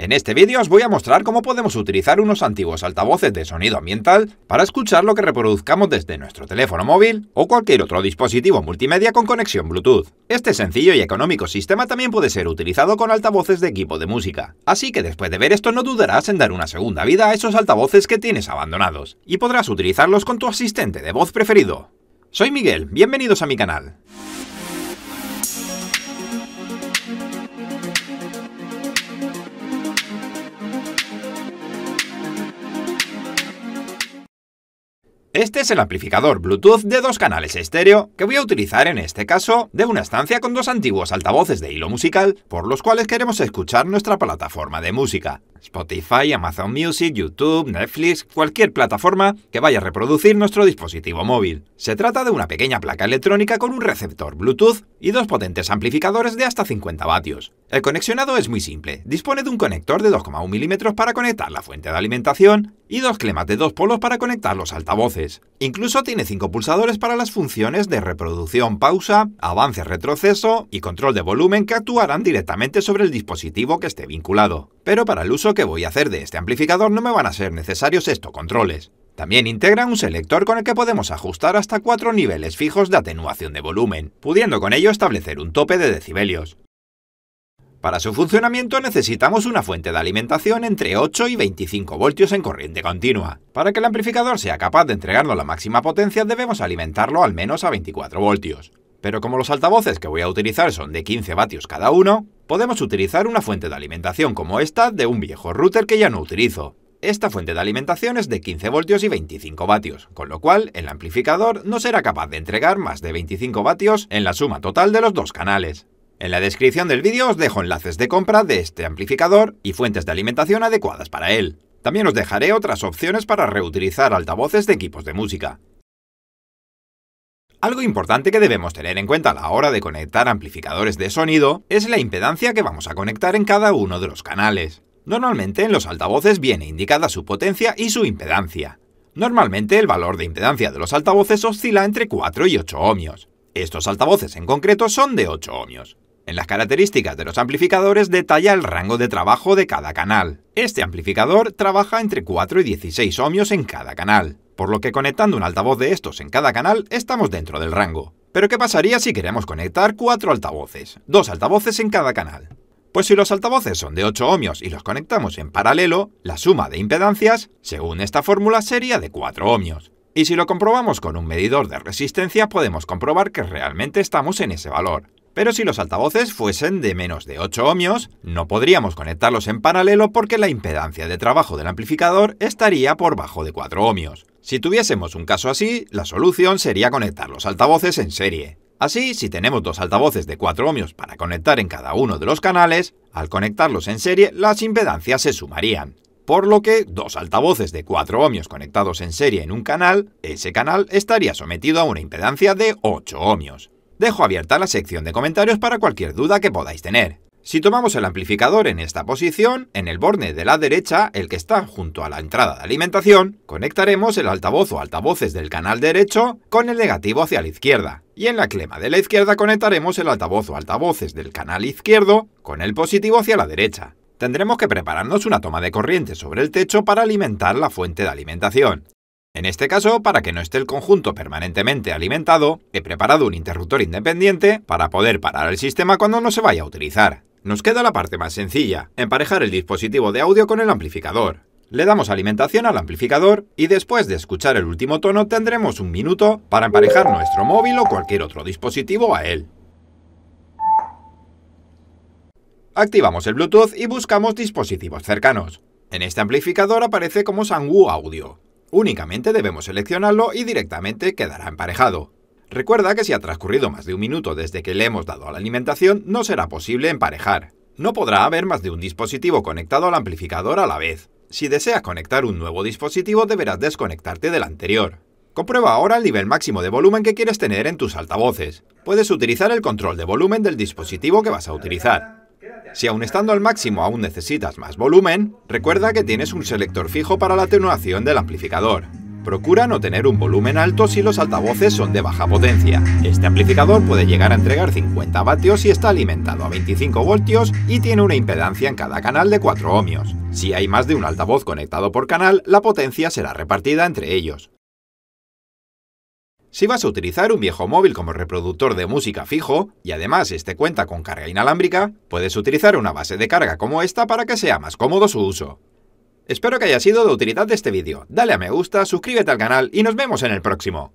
En este vídeo os voy a mostrar cómo podemos utilizar unos antiguos altavoces de sonido ambiental para escuchar lo que reproduzcamos desde nuestro teléfono móvil o cualquier otro dispositivo multimedia con conexión Bluetooth. Este sencillo y económico sistema también puede ser utilizado con altavoces de equipo de música, así que después de ver esto no dudarás en dar una segunda vida a esos altavoces que tienes abandonados, y podrás utilizarlos con tu asistente de voz preferido. Soy Miguel, bienvenidos a mi canal. Este es el amplificador Bluetooth de dos canales estéreo que voy a utilizar en este caso de una estancia con dos antiguos altavoces de hilo musical por los cuales queremos escuchar nuestra plataforma de música. Spotify, Amazon Music, YouTube, Netflix, cualquier plataforma que vaya a reproducir nuestro dispositivo móvil. Se trata de una pequeña placa electrónica con un receptor Bluetooth y dos potentes amplificadores de hasta 50 vatios. El conexionado es muy simple. Dispone de un conector de 2,1 milímetros para conectar la fuente de alimentación y dos clemas de dos polos para conectar los altavoces. Incluso tiene 5 pulsadores para las funciones de reproducción, pausa, avance, retroceso y control de volumen que actuarán directamente sobre el dispositivo que esté vinculado. Pero para el uso que voy a hacer de este amplificador no me van a ser necesarios estos controles. También integra un selector con el que podemos ajustar hasta 4 niveles fijos de atenuación de volumen, pudiendo con ello establecer un tope de decibelios. Para su funcionamiento necesitamos una fuente de alimentación entre 8 y 25 voltios en corriente continua. Para que el amplificador sea capaz de entregarnos la máxima potencia debemos alimentarlo al menos a 24 voltios. Pero como los altavoces que voy a utilizar son de 15 vatios cada uno, podemos utilizar una fuente de alimentación como esta de un viejo router que ya no utilizo. Esta fuente de alimentación es de 15 voltios y 25 vatios, con lo cual el amplificador no será capaz de entregar más de 25 vatios en la suma total de los dos canales. En la descripción del vídeo os dejo enlaces de compra de este amplificador y fuentes de alimentación adecuadas para él. También os dejaré otras opciones para reutilizar altavoces de equipos de música. Algo importante que debemos tener en cuenta a la hora de conectar amplificadores de sonido es la impedancia que vamos a conectar en cada uno de los canales. Normalmente en los altavoces viene indicada su potencia y su impedancia. Normalmente el valor de impedancia de los altavoces oscila entre 4 y 8 ohmios. Estos altavoces en concreto son de 8 ohmios. En las características de los amplificadores detalla el rango de trabajo de cada canal. Este amplificador trabaja entre 4 y 16 ohmios en cada canal, por lo que conectando un altavoz de estos en cada canal estamos dentro del rango. Pero ¿qué pasaría si queremos conectar cuatro altavoces? Dos altavoces en cada canal. Pues si los altavoces son de 8 ohmios y los conectamos en paralelo, la suma de impedancias, según esta fórmula, sería de 4 ohmios. Y si lo comprobamos con un medidor de resistencia, podemos comprobar que realmente estamos en ese valor. Pero si los altavoces fuesen de menos de 8 ohmios, no podríamos conectarlos en paralelo porque la impedancia de trabajo del amplificador estaría por bajo de 4 ohmios. Si tuviésemos un caso así, la solución sería conectar los altavoces en serie. Así, si tenemos dos altavoces de 4 ohmios para conectar en cada uno de los canales, al conectarlos en serie las impedancias se sumarían. Por lo que dos altavoces de 4 ohmios conectados en serie en un canal, ese canal estaría sometido a una impedancia de 8 ohmios. Dejo abierta la sección de comentarios para cualquier duda que podáis tener. Si tomamos el amplificador en esta posición, en el borne de la derecha, el que está junto a la entrada de alimentación, conectaremos el altavoz o altavoces del canal derecho con el negativo hacia la izquierda. Y en la clema de la izquierda conectaremos el altavoz o altavoces del canal izquierdo con el positivo hacia la derecha. Tendremos que prepararnos una toma de corriente sobre el techo para alimentar la fuente de alimentación. En este caso, para que no esté el conjunto permanentemente alimentado, he preparado un interruptor independiente para poder parar el sistema cuando no se vaya a utilizar. Nos queda la parte más sencilla, emparejar el dispositivo de audio con el amplificador. Le damos alimentación al amplificador y después de escuchar el último tono tendremos un minuto para emparejar nuestro móvil o cualquier otro dispositivo a él. Activamos el Bluetooth y buscamos dispositivos cercanos. En este amplificador aparece como Sangu Audio. Únicamente debemos seleccionarlo y directamente quedará emparejado. Recuerda que si ha transcurrido más de un minuto desde que le hemos dado a la alimentación, no será posible emparejar. No podrá haber más de un dispositivo conectado al amplificador a la vez. Si deseas conectar un nuevo dispositivo, deberás desconectarte del anterior. Comprueba ahora el nivel máximo de volumen que quieres tener en tus altavoces. Puedes utilizar el control de volumen del dispositivo que vas a utilizar. Si aún estando al máximo aún necesitas más volumen, recuerda que tienes un selector fijo para la atenuación del amplificador. Procura no tener un volumen alto si los altavoces son de baja potencia. Este amplificador puede llegar a entregar 50 vatios si está alimentado a 25 voltios y tiene una impedancia en cada canal de 4 ohmios. Si hay más de un altavoz conectado por canal, la potencia será repartida entre ellos. Si vas a utilizar un viejo móvil como reproductor de música fijo, y además este cuenta con carga inalámbrica, puedes utilizar una base de carga como esta para que sea más cómodo su uso. Espero que haya sido de utilidad este vídeo, dale a me gusta, suscríbete al canal y nos vemos en el próximo.